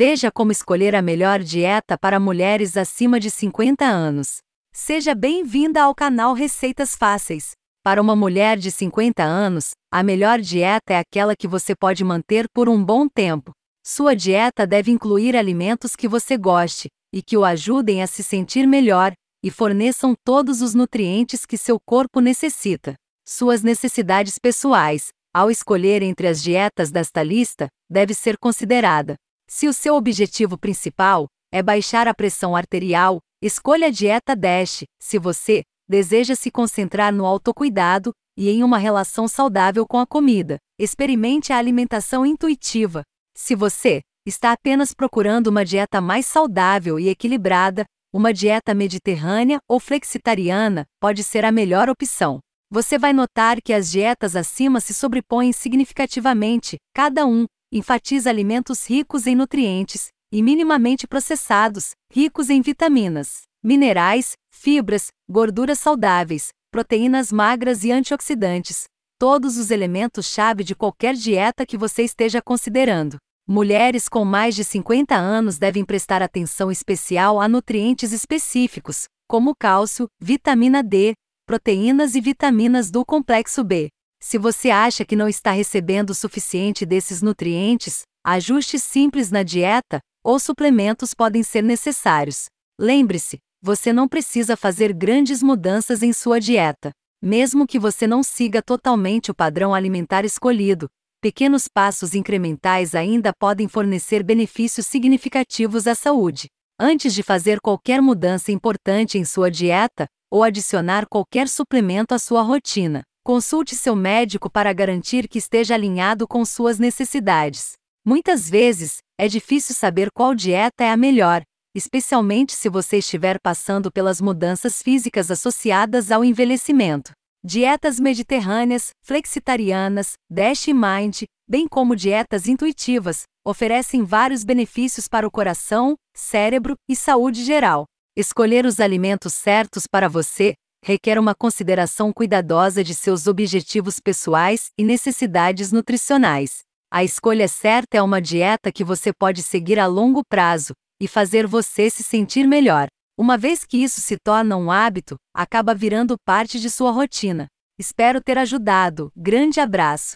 Veja como escolher a melhor dieta para mulheres acima de 50 anos. Seja bem-vinda ao canal Receitas Fáceis. Para uma mulher de 50 anos, a melhor dieta é aquela que você pode manter por um bom tempo. Sua dieta deve incluir alimentos que você goste e que o ajudem a se sentir melhor e forneçam todos os nutrientes que seu corpo necessita. Suas necessidades pessoais, ao escolher entre as dietas desta lista, deve ser considerada. Se o seu objetivo principal é baixar a pressão arterial, escolha a dieta DASH. Se você deseja se concentrar no autocuidado e em uma relação saudável com a comida, experimente a alimentação intuitiva. Se você está apenas procurando uma dieta mais saudável e equilibrada, uma dieta mediterrânea ou flexitariana pode ser a melhor opção. Você vai notar que as dietas acima se sobrepõem significativamente, cada um enfatiza alimentos ricos em nutrientes e minimamente processados, ricos em vitaminas, minerais, fibras, gorduras saudáveis, proteínas magras e antioxidantes, todos os elementos-chave de qualquer dieta que você esteja considerando. Mulheres com mais de 50 anos devem prestar atenção especial a nutrientes específicos, como cálcio, vitamina D, proteínas e vitaminas do complexo B. Se você acha que não está recebendo o suficiente desses nutrientes, ajustes simples na dieta ou suplementos podem ser necessários. Lembre-se, você não precisa fazer grandes mudanças em sua dieta. Mesmo que você não siga totalmente o padrão alimentar escolhido, pequenos passos incrementais ainda podem fornecer benefícios significativos à saúde. Antes de fazer qualquer mudança importante em sua dieta ou adicionar qualquer suplemento à sua rotina, Consulte seu médico para garantir que esteja alinhado com suas necessidades. Muitas vezes, é difícil saber qual dieta é a melhor, especialmente se você estiver passando pelas mudanças físicas associadas ao envelhecimento. Dietas mediterrâneas, flexitarianas, dash e mind, bem como dietas intuitivas, oferecem vários benefícios para o coração, cérebro e saúde geral. Escolher os alimentos certos para você requer uma consideração cuidadosa de seus objetivos pessoais e necessidades nutricionais. A escolha certa é uma dieta que você pode seguir a longo prazo e fazer você se sentir melhor. Uma vez que isso se torna um hábito, acaba virando parte de sua rotina. Espero ter ajudado. Grande abraço!